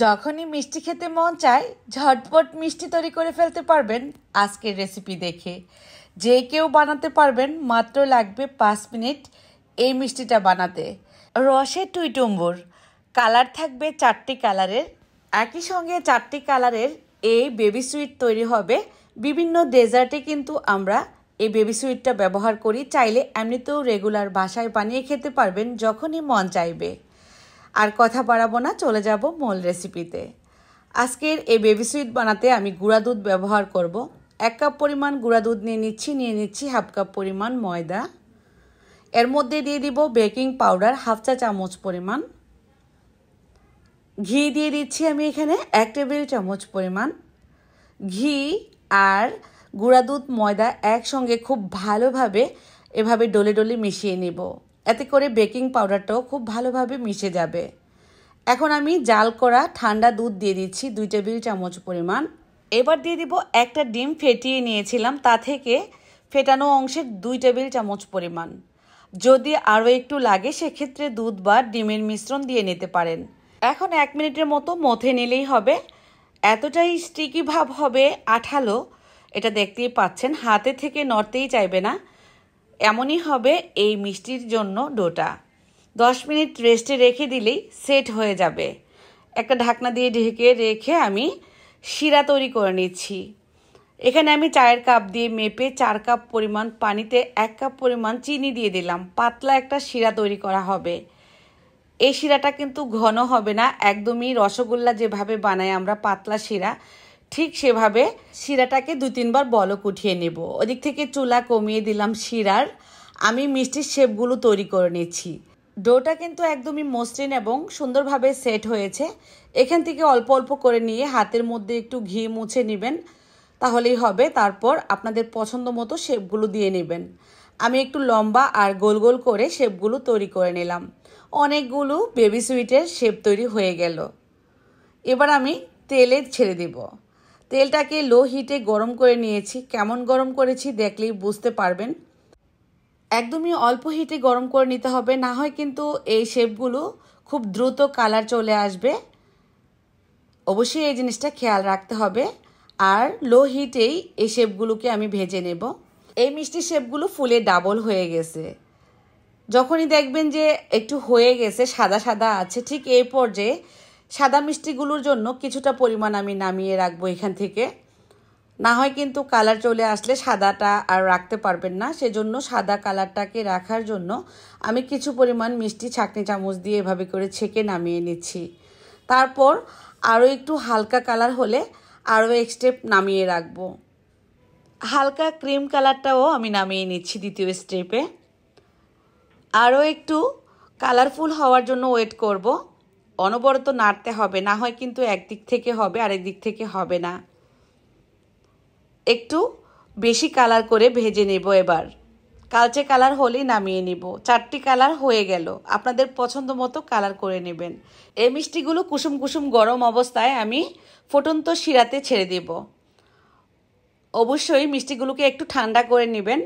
যখনই মিষ্টি খেতে মন চায় ঝটপট মিষ্টি তৈরি করে ফেলতে পারবেন আজকের রেসিপি দেখে যে কেউ বানাতে পারবেন মাত্র লাগবে পাঁচ মিনিট এই মিষ্টিটা বানাতে রসে টুইটম্বুর কালার থাকবে চারটি কালারের একই সঙ্গে চারটি কালারের এই বেবি সুইট তৈরি হবে বিভিন্ন ডেজার্টে কিন্তু আমরা এই বেবি সুইটটা ব্যবহার করি চাইলে এমনিতেও রেগুলার বাসায় বানিয়ে খেতে পারবেন যখনই মন চাইবে আর কথা বাড়াবো না চলে যাব মূল রেসিপিতে আজকের এই বেবি সুইট বানাতে আমি গুঁড়া দুধ ব্যবহার করব এক কাপ পরিমাণ গুঁড়া দুধ নিয়ে নিচ্ছি নিয়ে নিচ্ছি হাফ কাপ পরিমাণ ময়দা এর মধ্যে দিয়ে দিব বেকিং পাউডার হাফ চা চামচ পরিমাণ ঘি দিয়ে দিচ্ছি আমি এখানে এক টেবিল চামচ পরিমাণ ঘি আর গুঁড়া দুধ ময়দা একসঙ্গে খুব ভালোভাবে এভাবে ডলে ডলে মিশিয়ে নেব এতে করে বেকিং পাউডারটাও খুব ভালোভাবে মিশে যাবে এখন আমি জাল করা ঠান্ডা দুধ দিয়ে দিচ্ছি দুই টেবিল চামচ পরিমাণ এবার দিয়ে দিব একটা ডিম ফেটিয়ে নিয়েছিলাম তা থেকে ফেটানো অংশের দুই টেবিল চামচ পরিমাণ যদি আরও একটু লাগে সেক্ষেত্রে দুধ বা ডিমের মিশ্রণ দিয়ে নিতে পারেন এখন এক মিনিটের মতো মথে নিলেই হবে এতটাই স্টিকি ভাব হবে আঠালো এটা দেখতেই পাচ্ছেন হাতে থেকে নড়তেই চাইবে না এমনই হবে এই মিষ্টির জন্য ডোটা দশ মিনিট রেস্টে রেখে দিলেই সেট হয়ে যাবে একটা ঢাকনা দিয়ে ঢেকে রেখে আমি শিরা তৈরি করে নিচ্ছি এখানে আমি চায়ের কাপ দিয়ে মেপে চার কাপ পরিমাণ পানিতে এক কাপ পরিমাণ চিনি দিয়ে দিলাম পাতলা একটা শিরা তৈরি করা হবে এই শিরাটা কিন্তু ঘন হবে না একদমই রসগোল্লা যেভাবে বানাই আমরা পাতলা শিরা ঠিক সেভাবে শিরাটাকে দু তিনবার বলক উঠিয়ে নেব ওদিক থেকে চুলা কমিয়ে দিলাম শিরার আমি মিষ্টির শেপগুলো তৈরি করে নিচ্ছি ডোটা কিন্তু একদমই মসৃণ এবং সুন্দরভাবে সেট হয়েছে এখান থেকে অল্প অল্প করে নিয়ে হাতের মধ্যে একটু ঘি মুছে নেবেন তাহলেই হবে তারপর আপনাদের পছন্দ মতো শেপগুলো দিয়ে নেবেন আমি একটু লম্বা আর গোল গোল করে শেপগুলো তৈরি করে নিলাম অনেকগুলো বেবি সুইটের শেপ তৈরি হয়ে গেল এবার আমি তেলে ছেড়ে দেবো তেলটাকে লো হিটে গরম করে নিয়েছি কেমন গরম করেছি দেখলেই বুঝতে পারবেন একদমই অল্প হিটে গরম করে নিতে হবে না হয় কিন্তু এই শেপগুলো খুব দ্রুত কালার চলে আসবে অবশ্যই এই জিনিসটা খেয়াল রাখতে হবে আর লো হিটেই এই শেপগুলোকে আমি ভেজে নেব এই মিষ্টি শেপগুলো ফুলে ডাবল হয়ে গেছে যখনই দেখবেন যে একটু হয়ে গেছে সাদা সাদা আছে ঠিক এই পর্যায়ে সাদা মিষ্টিগুলোর জন্য কিছুটা পরিমাণ আমি নামিয়ে রাখবো এখান থেকে না হয় কিন্তু কালার চলে আসলে সাদাটা আর রাখতে পারবেন না সেজন্য সাদা কালারটাকে রাখার জন্য আমি কিছু পরিমাণ মিষ্টি ছাঁকনি চামচ দিয়ে এভাবে করে ছেঁকে নামিয়ে নিচ্ছি তারপর আরও একটু হালকা কালার হলে আরও এক স্টেপ নামিয়ে রাখব হালকা ক্রিম কালারটাও আমি নামিয়ে নিচ্ছি দ্বিতীয় স্টেপে আরও একটু কালারফুল হওয়ার জন্য ওয়েট করবো অনবরত নাড়তে হবে না হয় কিন্তু একদিক থেকে হবে আরেক দিক থেকে হবে না একটু বেশি কালার করে ভেজে নেব এবার কালচে কালার হলেই নামিয়ে নিব চারটি কালার হয়ে গেল আপনাদের পছন্দ মতো কালার করে নেবেন এই মিষ্টিগুলো কুসুম কুসুম গরম অবস্থায় আমি ফুটন্ত শিরাতে ছেড়ে দেব অবশ্যই মিষ্টিগুলোকে একটু ঠান্ডা করে নেবেন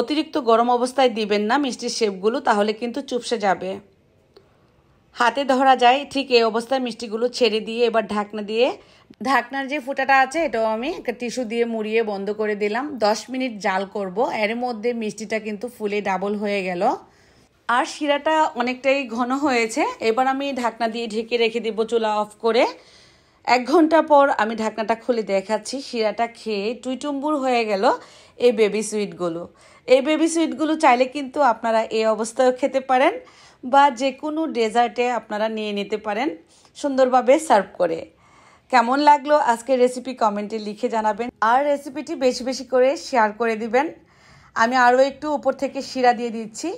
অতিরিক্ত গরম অবস্থায় দিবেন না মিষ্টির শেপগুলো তাহলে কিন্তু চুপসে যাবে হাতে ধরা যায় ঠিক এই অবস্থায় মিষ্টিগুলো ছেড়ে দিয়ে এবার ঢাকনা দিয়ে ঢাকনার যে ফুটাটা আছে এটাও আমি টিস্যু দিয়ে মুড়িয়ে বন্ধ করে দিলাম দশ মিনিট জাল করব এর মধ্যে মিষ্টিটা কিন্তু ফুলে ডাবল হয়ে গেল আর শিরাটা অনেকটাই ঘন হয়েছে এবার আমি ঢাকনা দিয়ে ঢেকে রেখে দেবো চুলা অফ করে এক ঘন্টা পর আমি ঢাকনাটা খুলে দেখাচ্ছি শিরাটা খেয়ে টুইটুম্বুর হয়ে গেল এই বেবি সুইটগুলো এই বেবি সুইটগুলো চাইলে কিন্তু আপনারা এই অবস্থায় খেতে পারেন বা যে কোনো ডেজার্টে আপনারা নিয়ে নিতে পারেন সুন্দরভাবে সার্ভ করে কেমন লাগলো আজকের রেসিপি কমেন্টে লিখে জানাবেন আর রেসিপিটি বেশি বেশি করে শেয়ার করে দিবেন আমি আরও একটু উপর থেকে শিরা দিয়ে দিচ্ছি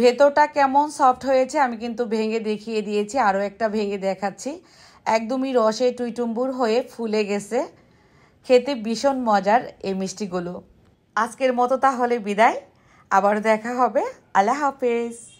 ভেতরটা কেমন সফট হয়েছে আমি কিন্তু ভেঙে দেখিয়ে দিয়েছি আরও একটা ভেঙে দেখাচ্ছি একদমই রসে টুইটুম্বুর হয়ে ফুলে গেছে খেতে ভীষণ মজার এই মিষ্টিগুলো আজকের মতো তাহলে বিদায় আবার দেখা হবে আল্লাহ হাফেজ